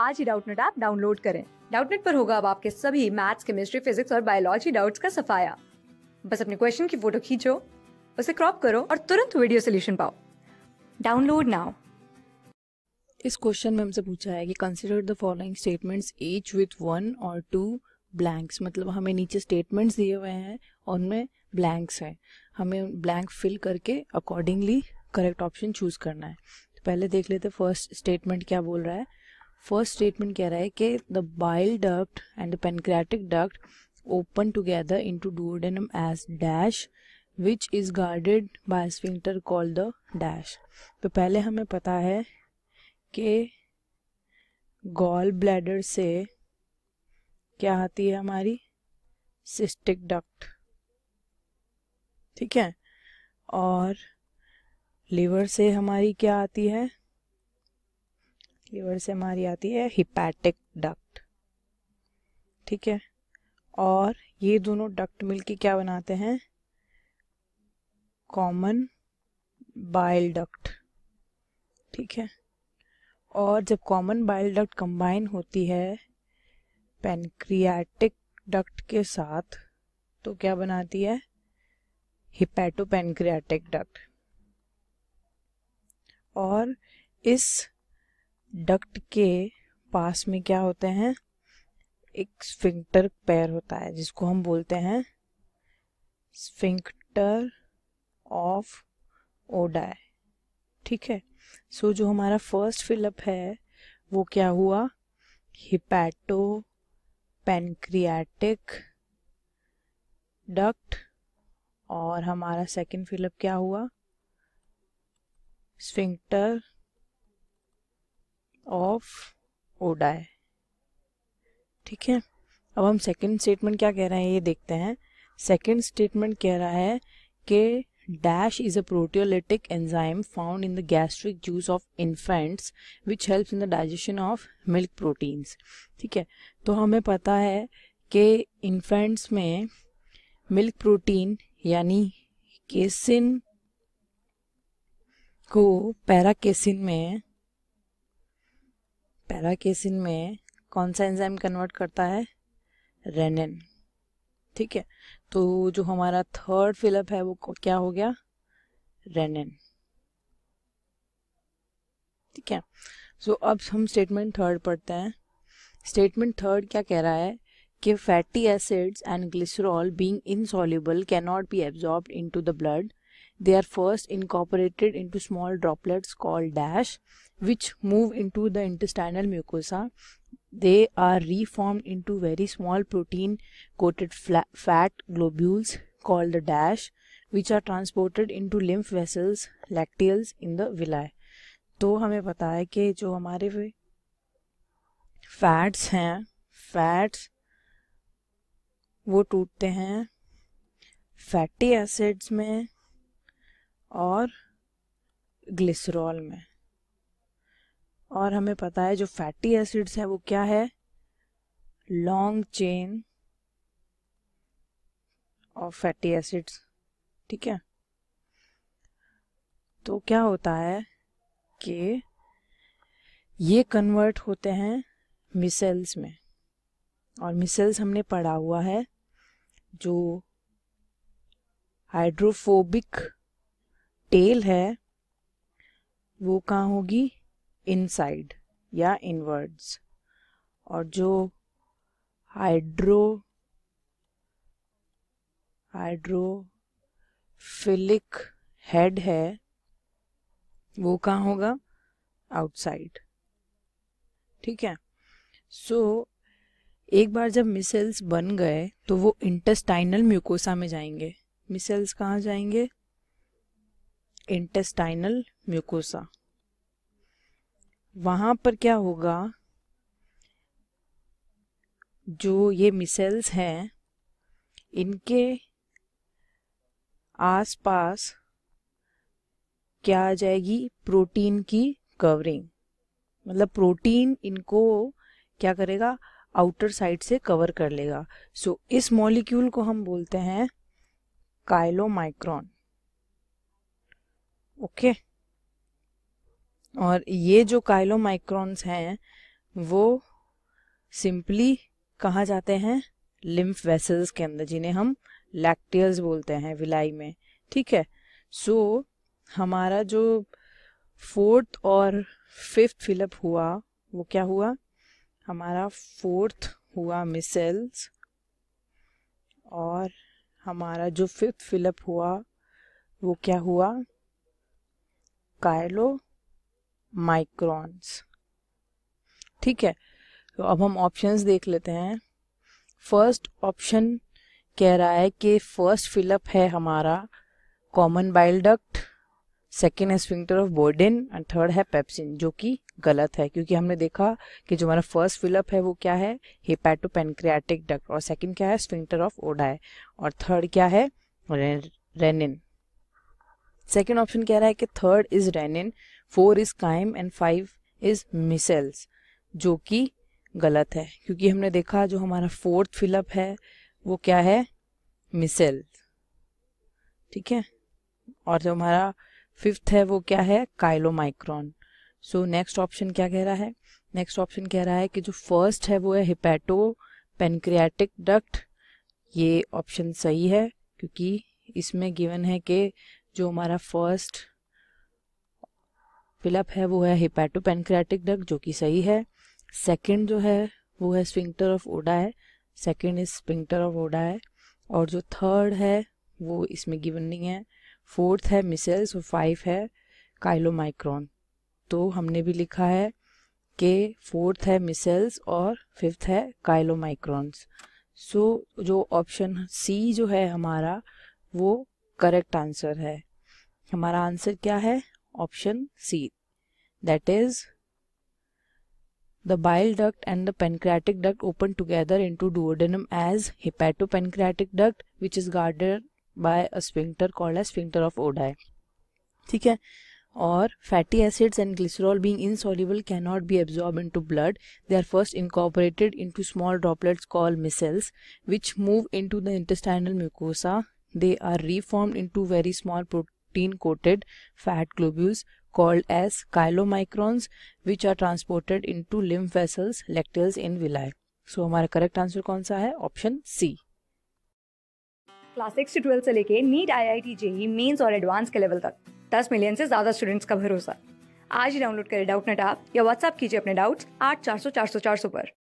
आज ही Doubtnut app download करें डाउटनेट पर होगा अब आपके सभी मैथ्स केमिस्ट्री फिजिक्स और बायोलॉजी डाउट्स का सफाया बस अपने क्वेश्चन की फोटो खींचो उसे क्रॉप करो और तुरंत वीडियो सोल्यूशन पाओ डाउनलोड नाउ इस क्वेश्चन में हमसे पूछा है कि consider the following statements each with one or two blanks मतलब हमें नीचे स्टेटमेंट्स दिए हुए हैं और उनमें ब्लैंक्स हैं हमें ब्लैंक फिल करके अकॉर्डिंगली करेक्ट ऑप्शन चूज करना है तो पहले देख लेते फर्स्ट स्टेटमेंट क्या बोल रहा है फर्स्ट स्टेटमेंट कह रहा है कि the bile duct and the pancreatic duct open together into duodenum as dash which is guarded by sphincter call the dash तो पहले हमें पता है कि गॉल ब्लैडर से क्या आती है हमारी सिस्टिक डक्ट ठीक है और लीवर से हमारी क्या आती है लीवर से हमारी आती है हिपैटिक डक्ट ठीक है और ये दोनों डक्ट मिलके क्या बनाते हैं कॉमन बाइल डक्ट ठीक है और जब कॉमन बाइल डक्ट कंबाइन होती है पेनक्रियाटिक डक्ट के साथ तो क्या बनाती है हिपैटो पेनक्रियाटिक डक्ट और इस डक्ट के पास में क्या होते हैं एक स्फिंक्टर पैर होता है जिसको हम बोलते हैं स्फिंक्टर ऑफ ओडाई ठीक है सो so, जो हमारा फर्स्ट फिलअप है वो क्या हुआ हिपैटो पेनक्रियाटिक डक्ट और हमारा सेकंड फिलअप क्या हुआ स्फिंक्टर ऑफ ओडा है ठीक है अब हम सेकेंड स्टेटमेंट क्या कह रहे हैं ये देखते हैं सेकेंड स्टेटमेंट कह रहा है कि dash is a proteolytic enzyme found in the gastric juice of infants which help in the digestion of milk proteins ठीक है तो हमें पता है कि इन्फेंट्स में मिल्क प्रोटीन यानी केसिन को पैरा केसिन में पैराकेसिन में कौन सा एंजाइम कन्वर्ट करता है रेनिन ठीक है तो जो हमारा थर्ड फिलअप है वो क्या हो गया रेनिन ठीक है सो so, अब हम स्टेटमेंट थर्ड पढ़ते हैं स्टेटमेंट थर्ड क्या कह रहा है कि fatty acids and glycerol being insoluble can not be absorb into the blood they are first incorporated into small droplets called dash which move into the intestinal mucosa they are reformed into very small protein coated fat globules called the dash which are transported into lymph vessels lacteals in the villi तो हमें पता है कि जो हमारे fats हैं fats वो टूटते हैं फैटी एसिड्स में और ग्लिसरॉल में और हमें पता है जो फैटी एसिड्स है वो क्या है लॉन्ग चेन और फैटी एसिड्स ठीक है तो क्या होता है कि ये कन्वर्ट होते हैं मिसेल्स में और मिसेल्स हमने पढ़ा हुआ है जो हाइड्रोफोबिक टेल है वो कहाँ होगी इनसाइड या इनवर्ड्स और जो हाइड्रो हाइड्रोफिलिक हेड है वो कहाँ होगा आउटसाइड ठीक है सो so, एक बार जब मिसेल्स बन गए तो वो इंटेस्टाइनल म्यूकोसा में जाएंगे मिसेल्स कहाँ जाएंगे इंटेस्टाइनल म्यूकोसा वहाँ पर क्या होगा जो ये मिसेल्स हैं इनके आसपास क्या आ जाएगी प्रोटीन की कवरिंग मतलब प्रोटीन इनको क्या करेगा आउटर साइड से कवर कर लेगा सो so, इस मॉलिक्यूल को हम बोलते हैं काइलोमाइक्रॉन ओके और ये जो काइलोमाइक्रॉन्स हैं वो सिंपली कहा जाते हैं लिम्फ वेसल्स के अंदर जिन्हें हम लैक्टियल्स बोलते हैं विलाई में ठीक है सो so, हमारा जो फोर्थ और फिफ्थ फिलअप हुआ वो क्या हुआ हमारा फोर्थ हुआ मिसेल्स और हमारा जो फिफ्थ फिलअप हुआ वो क्या हुआ कायलो माइक्रॉन्स ठीक है तो अब हम ऑप्शंस देख लेते हैं फर्स्ट ऑप्शन कह रहा है कि फर्स्ट फिलअप है हमारा कॉमन बाइल डक्ट सेकेंड है sphincter of Boyden and third है पेप्सिन जो कि गलत है क्योंकि हमने देखा कि जो हमारा फर्स्ट फिलअप है वो क्या है हेपेटो पेनक्रियाटिक डक्ट और सेकेंड क्या है स्विंगटर ऑफ ओडाई और थर्ड क्या है रेनिन सेकेंड ऑप्शन कह रहा है कि third is renin four is chyme and five is micelles जो कि गलत है क्योंकि हमने देखा जो हमारा फोर्थ फिलअप है वो क्या है मिसेल ठीक है और जो हमारा फिफ्थ है वो क्या है काइलोमाइक्रॉन सो नेक्स्ट ऑप्शन क्या कह रहा है नेक्स्ट ऑप्शन कह रहा है कि जो फर्स्ट है वो है हिपैटो पेनक्रियाटिक डक्ट ये ऑप्शन सही है क्योंकि इसमें गिवन है कि जो हमारा फर्स्ट फिलअप है वो है हिपैटो पेनक्रेटिक डक जो कि सही है सेकंड जो है वो है स्विंक्टर ऑफ ओडा है second is sphincter of Oddi है और जो थर्ड है वो इसमें गिवन नहीं है फोर्थ है मिसेल्स और फाइव है काइलोमाइक्रॉन तो हमने भी लिखा है कि फोर्थ है मिसेल्स और फिफ्थ है काइलोमाइक्रॉन्स सो so, जो ऑप्शन सी जो है हमारा वो करेक्ट आंसर है हमारा आंसर क्या है option C that is the bile duct and the pancreatic duct open together into duodenum as hepato pancreatic duct which is guarded by a sphincter called as sphincter of Oddi ठीक है और fatty acids and glycerol being insoluble can not be absorb into blood they are first incorporated into small droplets call micelles which move into the intestinal mucosa They are reformed into very small protein coated fat globules called as chylomicrons which are transported into lymph vessels, lectils and villi. So so, हमारा correct answer कौन सा है option C class six से twelfth से लेके NEET I I T JEE Mains और advance के level तक दस मिलियन से ज्यादा स्टूडेंट्स का भरोसा आज ही डाउनलोड करें डाउट नेट आप या व्हाट्सअप कीजिए अपने डाउट्स आठ चार सौ चार सौ चार सौ पर